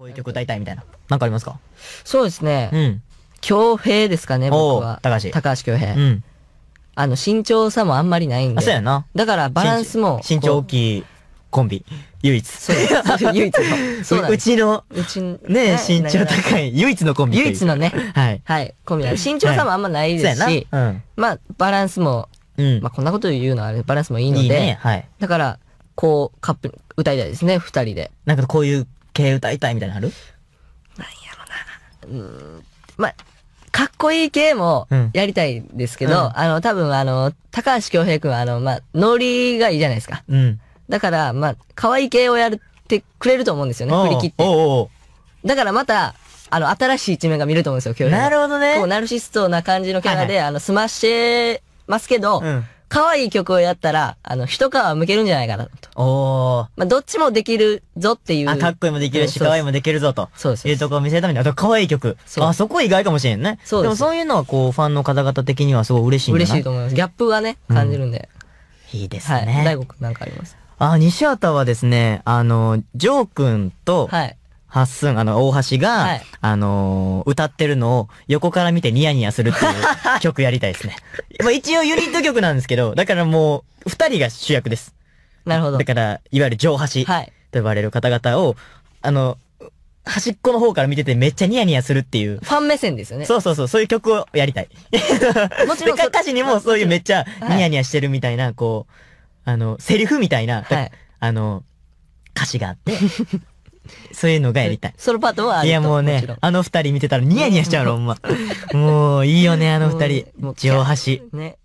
こういう曲歌いたいみたいな。なんかありますかそうですね。うん。強兵ですかね、僕は。高橋高橋強兵。うん。あの、身長差もあんまりないんあ、そうやな。だから、バランスも。身長大きいコンビ。唯一。そうです。そ 唯一の。そうなんうです。ちの、うち、ね、身長高い、唯一のコンビ唯一のね。はい。はい、コンビ身長差もあんまないですし、うん。まあ、バランスも、うんまあ、。こんなこと言うのはあれ、バランスもいいので、いいね。はい。だから、こう、カップ、歌いたいですね、二人で。なんかこういう系歌いたいみたいなあるなんやろな。うん。まあ、かっこいい系もやりたいんですけど、うんあの、多分あの、高橋恭平くんはあの、まあ、ノリがいいじゃないですか。うん。だから、まあ、可愛い系をやってくれると思うんですよね、振り切っおて。うおうおだからまた、あの、新しい一面が見ると思うんですよ、恭う平なるほどね。こう、ナルシストな感じのキャラで、あの、スマッシますけど、うん可愛い曲をやったら、あの、一皮むけるんじゃないかなと。おー。まあ、どっちもできるぞっていう。あ、かっこいいもできるし、可愛いもできるぞと。そうです。いうとこを見せるために、あと可愛い曲。そう。あ、そこ意外かもしれんね。そうでもそういうのは、こう、ファンの方々的にはすごい嬉しいんだな嬉しいと思います。ギャップがね、感じるんで。うん、いいですね。はい。大悟くんなんかありますあ、西畑はですね、あの、ジョーくんと、はい。ハッスン、あの、大橋が、はい、あのー、歌ってるのを横から見てニヤニヤするっていう 曲やりたいですね。ま あ一応ユニット曲なんですけど、だからもう、二人が主役です。なるほど。だから、いわゆる上橋と呼ばれる方々を、あの、端っこの方から見ててめっちゃニヤニヤするっていう。ファン目線ですよね。そうそうそう、そういう曲をやりたい。もちろん。歌詞にもそういうめっちゃニヤニヤしてるみたいな、こう、あの、セリフみたいな、はい、あの、歌詞があって、そういうのがやりたい。ソロパートはいやもうね、あの二人見てたらニヤニヤしちゃうの、ほんま。もういいよね、あの二人。上橋。ね。